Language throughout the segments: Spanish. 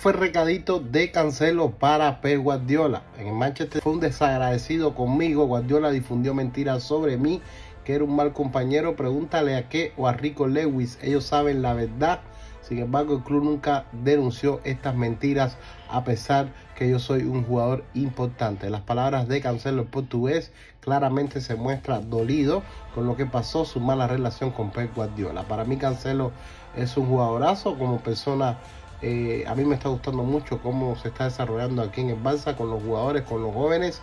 Fue recadito de Cancelo para Pep Guardiola. En Manchester fue un desagradecido conmigo. Guardiola difundió mentiras sobre mí, que era un mal compañero. Pregúntale a qué o a Rico Lewis. Ellos saben la verdad. Sin embargo, el club nunca denunció estas mentiras, a pesar que yo soy un jugador importante. Las palabras de Cancelo portugués claramente se muestra dolido con lo que pasó, su mala relación con Pep Guardiola. Para mí, Cancelo es un jugadorazo como persona eh, a mí me está gustando mucho cómo se está desarrollando aquí en el Barça con los jugadores, con los jóvenes.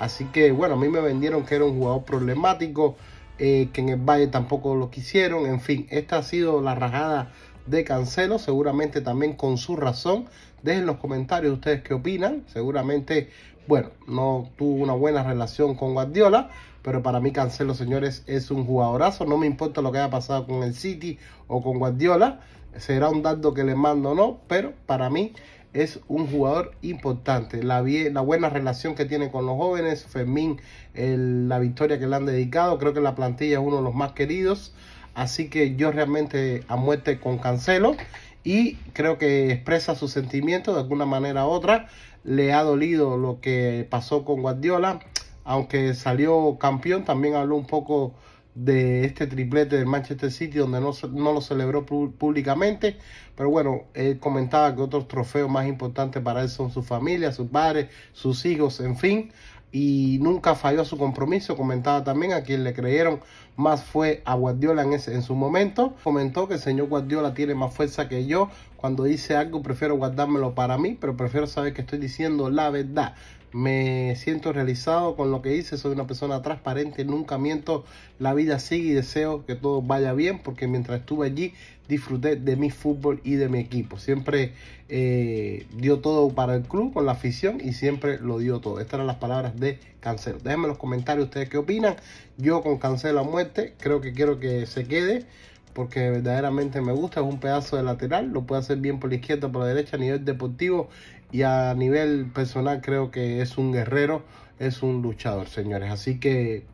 Así que bueno, a mí me vendieron que era un jugador problemático, eh, que en el Valle tampoco lo quisieron. En fin, esta ha sido la rajada de Cancelo, seguramente también con su razón. Dejen los comentarios ustedes qué opinan. Seguramente bueno, no tuvo una buena relación con Guardiola, pero para mí Cancelo, señores, es un jugadorazo. No me importa lo que haya pasado con el City o con Guardiola, será un dardo que le mando o no, pero para mí es un jugador importante. La, la buena relación que tiene con los jóvenes, Fermín, la victoria que le han dedicado, creo que la plantilla es uno de los más queridos. Así que yo realmente a muerte con Cancelo y creo que expresa sus sentimientos de alguna manera u otra le ha dolido lo que pasó con Guardiola. Aunque salió campeón, también habló un poco de este triplete de Manchester City, donde no, no lo celebró públicamente. Pero bueno, él comentaba que otros trofeos más importantes para él son su familia, sus padres, sus hijos, en fin y nunca falló a su compromiso. Comentaba también a quien le creyeron más fue a Guardiola en, ese, en su momento. Comentó que el señor Guardiola tiene más fuerza que yo. Cuando dice algo prefiero guardármelo para mí, pero prefiero saber que estoy diciendo la verdad. Me siento realizado con lo que hice, soy una persona transparente, nunca miento, la vida sigue y deseo que todo vaya bien porque mientras estuve allí disfruté de mi fútbol y de mi equipo. Siempre eh, dio todo para el club, con la afición y siempre lo dio todo. Estas eran las palabras de Cancelo. Déjenme en los comentarios ustedes qué opinan. Yo con Cancelo a muerte creo que quiero que se quede porque verdaderamente me gusta, es un pedazo de lateral, lo puede hacer bien por la izquierda, por la derecha, a nivel deportivo y a nivel personal creo que es un guerrero, es un luchador, señores. Así que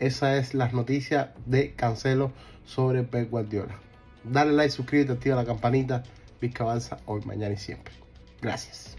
esa es las noticias de Cancelo sobre Pep Guardiola. Dale like, suscríbete, activa la campanita. Vizca avanza hoy, mañana y siempre. Gracias.